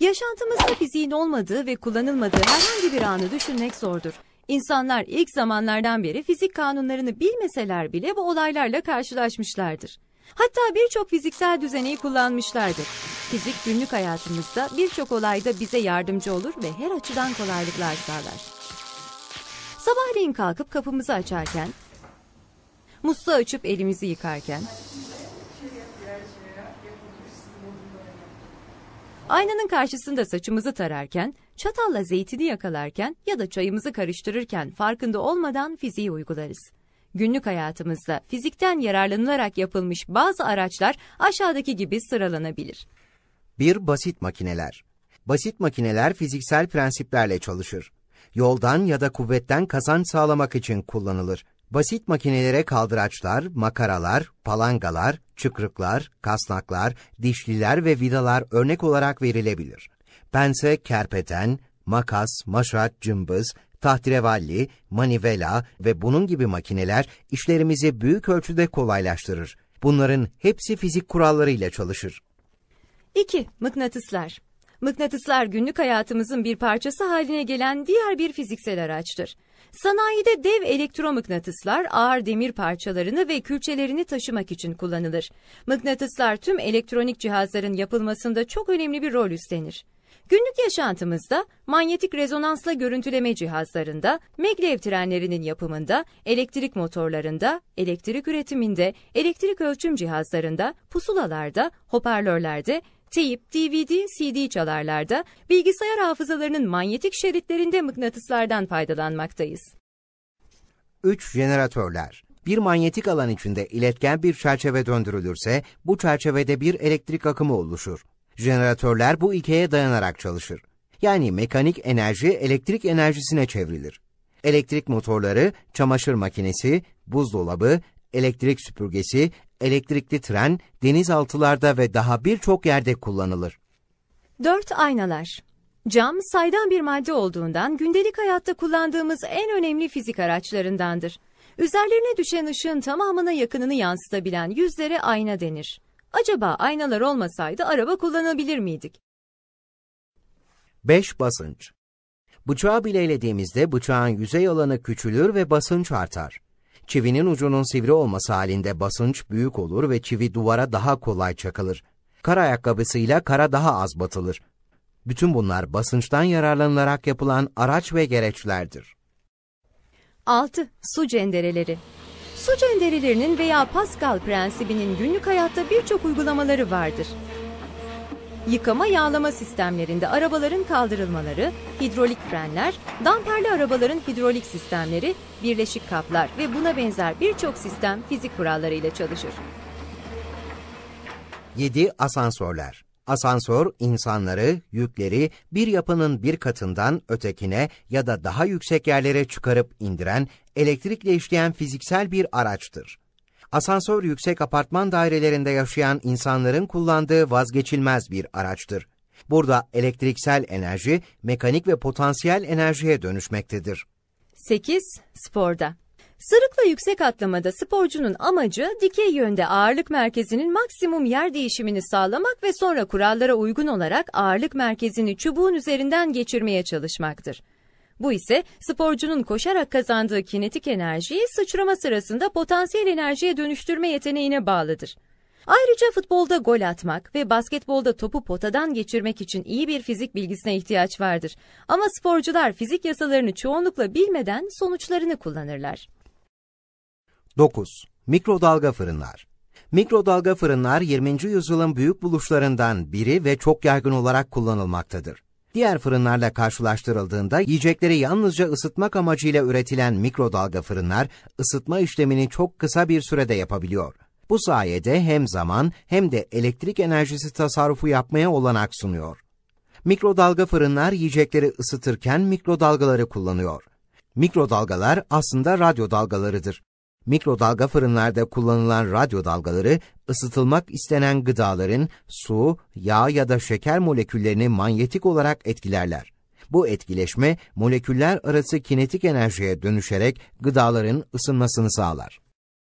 Yaşantımızda fiziğin olmadığı ve kullanılmadığı herhangi bir anı düşünmek zordur. İnsanlar ilk zamanlardan beri fizik kanunlarını bilmeseler bile bu olaylarla karşılaşmışlardır. Hatta birçok fiziksel düzeneyi kullanmışlardır. Fizik günlük hayatımızda birçok olayda bize yardımcı olur ve her açıdan kolaylıklar sağlar. Sabahleyin kalkıp kapımızı açarken, musluğu açıp elimizi yıkarken, Aynanın karşısında saçımızı tararken, çatalla zeytini yakalarken ya da çayımızı karıştırırken farkında olmadan fiziği uygularız. Günlük hayatımızda fizikten yararlanılarak yapılmış bazı araçlar aşağıdaki gibi sıralanabilir. 1. Basit makineler. Basit makineler fiziksel prensiplerle çalışır. Yoldan ya da kuvvetten kazanç sağlamak için kullanılır. Basit makinelere kaldıraçlar, makaralar, palangalar, çıkrıklar, kasnaklar, dişliler ve vidalar örnek olarak verilebilir. Pense, kerpeten, makas, maşat, cımbız, tahtirevalli, manivela ve bunun gibi makineler işlerimizi büyük ölçüde kolaylaştırır. Bunların hepsi fizik kurallarıyla çalışır. 2. Mıknatıslar Mıknatıslar günlük hayatımızın bir parçası haline gelen diğer bir fiziksel araçtır. Sanayide dev elektromıknatıslar ağır demir parçalarını ve külçelerini taşımak için kullanılır. Mıknatıslar tüm elektronik cihazların yapılmasında çok önemli bir rol üstlenir. Günlük yaşantımızda manyetik rezonansla görüntüleme cihazlarında, meglev trenlerinin yapımında, elektrik motorlarında, elektrik üretiminde, elektrik ölçüm cihazlarında, pusulalarda, hoparlörlerde, teyip, DVD, CD çalarlarda bilgisayar hafızalarının manyetik şeritlerinde mıknatıslardan faydalanmaktayız. 3. Jeneratörler bir manyetik alan içinde iletken bir çerçeve döndürülürse bu çerçevede bir elektrik akımı oluşur. Jeneratörler bu ilkeye dayanarak çalışır. Yani mekanik enerji elektrik enerjisine çevrilir. Elektrik motorları, çamaşır makinesi, buzdolabı, elektrik süpürgesi, elektrikli tren denizaltılarda ve daha birçok yerde kullanılır. 4. Aynalar Cam saydam bir madde olduğundan gündelik hayatta kullandığımız en önemli fizik araçlarındandır. Üzerlerine düşen ışığın tamamına yakınını yansıtabilen yüzlere ayna denir. Acaba aynalar olmasaydı araba kullanabilir miydik? 5. Basınç Bıçağı bilelediğimizde bıçağın yüzey alanı küçülür ve basınç artar. Çivinin ucunun sivri olması halinde basınç büyük olur ve çivi duvara daha kolay çakılır. Kar ayakkabısıyla kara daha az batılır. Bütün bunlar basınçtan yararlanılarak yapılan araç ve gereçlerdir. 6. Su cendereleri Su cenderelerinin veya Pascal prensibinin günlük hayatta birçok uygulamaları vardır yıkama yağlama sistemlerinde arabaların kaldırılmaları, hidrolik frenler, damperli arabaların hidrolik sistemleri, birleşik kaplar ve buna benzer birçok sistem fizik kurallarıyla çalışır. 7. Asansörler Asansör insanları, yükleri bir yapının bir katından ötekine ya da daha yüksek yerlere çıkarıp indiren, elektrikle işleyen fiziksel bir araçtır asansör yüksek apartman dairelerinde yaşayan insanların kullandığı vazgeçilmez bir araçtır. Burada elektriksel enerji mekanik ve potansiyel enerjiye dönüşmektedir. 8. Sporda Sırıkla yüksek atlamada sporcunun amacı dikey yönde ağırlık merkezinin maksimum yer değişimini sağlamak ve sonra kurallara uygun olarak ağırlık merkezini çubuğun üzerinden geçirmeye çalışmaktır. Bu ise sporcunun koşarak kazandığı kinetik enerjiyi sıçrama sırasında potansiyel enerjiye dönüştürme yeteneğine bağlıdır. Ayrıca futbolda gol atmak ve basketbolda topu potadan geçirmek için iyi bir fizik bilgisine ihtiyaç vardır. Ama sporcular fizik yasalarını çoğunlukla bilmeden sonuçlarını kullanırlar. 9. Mikrodalga fırınlar Mikrodalga fırınlar 20. yüzyılın büyük buluşlarından biri ve çok yaygın olarak kullanılmaktadır diğer fırınlarla karşılaştırıldığında yiyecekleri yalnızca ısıtmak amacıyla üretilen mikrodalga fırınlar ısıtma işlemini çok kısa bir sürede yapabiliyor. Bu sayede hem zaman hem de elektrik enerjisi tasarrufu yapmaya olanak sunuyor. Mikrodalga fırınlar yiyecekleri ısıtırken mikrodalgaları kullanıyor. Mikrodalgalar aslında radyo dalgalarıdır mikrodalga fırınlarda kullanılan radyo dalgaları ısıtılmak istenen gıdaların su, yağ ya da şeker moleküllerini manyetik olarak etkilerler. Bu etkileşme moleküller arası kinetik enerjiye dönüşerek gıdaların ısınmasını sağlar.